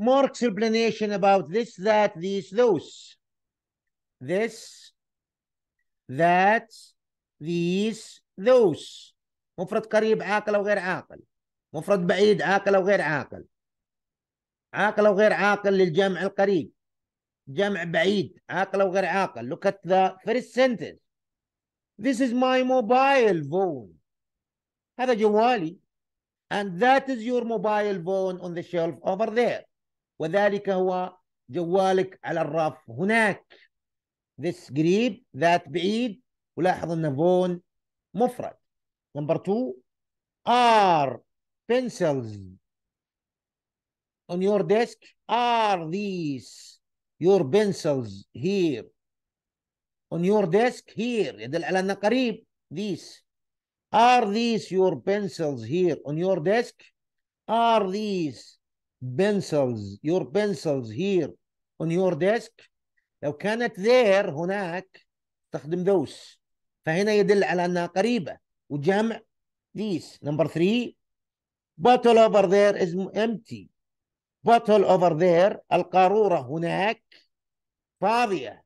more explanation about this, that, these, those. This, that, these, those. مفرد قريب عاقل أو غير عاقل. مفرد بعيد عاقل أو غير عاقل. عاقل أو غير عاقل للجمع القريب. جمع بعيد عاقل أو غير عاقل. Look at the first sentence. This is my mobile phone. هذا جوالي. And that is your mobile phone on the shelf over there. وذلك هو جوالك على الرف هناك this قريب ذات بعيد ولاحظ ان فون مفرد نمبر 2 are pencils on your desk are these your pencils here on your desk here يدل على انه قريب these are these your pencils here on your desk are these pencils your pencils here on your desk لو كانت there هناك تخدم those فهنا يدل على انها قريبه وجمع these number three bottle over there is empty bottle over there القاروره هناك فاضيه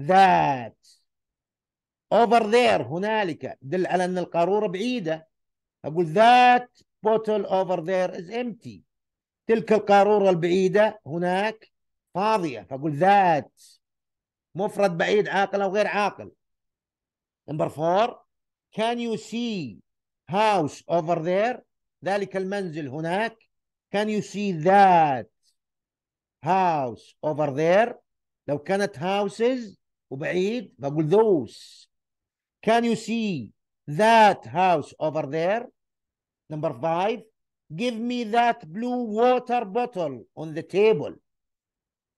that over there هنالك دل على ان القاروره بعيده اقول that bottle over there is empty تلك القارورة البعيدة هناك فاضية فأقول ذات مفرد بعيد عاقل أو غير عاقل نمبر فور can you see house over there ذلك المنزل هناك can you see that house over there لو كانت houses وبعيد بقول those can you see that house over there number five give me that blue water bottle on the table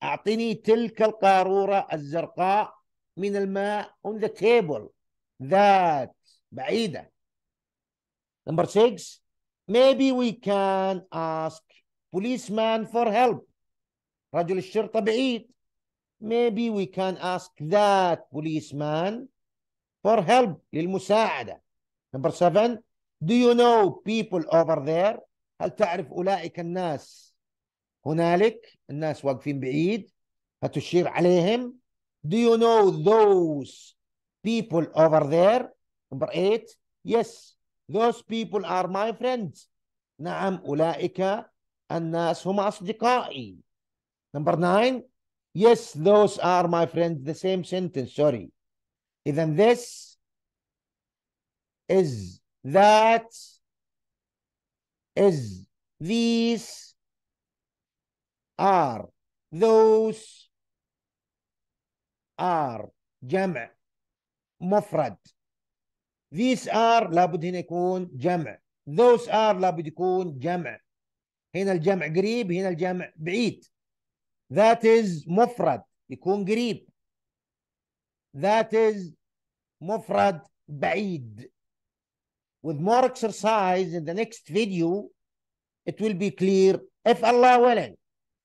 أعطني تلك القارورة الزرقاء من الماء on the table that بعيدة number six maybe we can ask policeman for help رجل الشرطة بعيد maybe we can ask that policeman for help للمساعدة number seven do you know people over there هل تعرف أولئك الناس هنالك الناس واقفين بعيد فتشير عليهم Do you know those people over there? Number eight. Yes, those people are my friends. نعم أولئك الناس هم أصدقائي. Number nine. Yes, those are my friends. The same sentence, sorry. إذا this is that is these are those are جمع مفرد these are لابد هنا يكون جمع those are لابد يكون جمع هنا الجمع قريب هنا الجمع بعيد that is مفرد يكون قريب that is مفرد بعيد with more exercise in the next video, it will be clear, if Allah willing,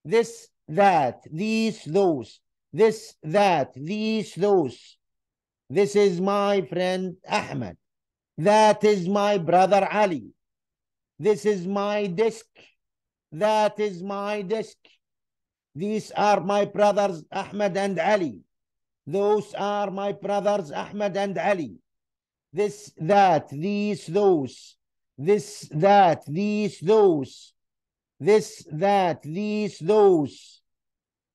this, that, these, those, this, that, these, those. This is my friend Ahmed. That is my brother Ali. This is my disc. That is my disc. These are my brothers Ahmed and Ali. Those are my brothers Ahmed and Ali this, that, these, those, this, that, these, those, this, that, these, those.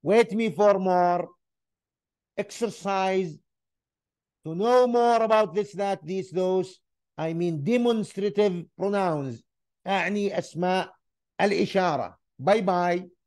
Wait me for more exercise to know more about this, that, these, those. I mean demonstrative pronouns. أعني أسماء الإشارة. Bye bye.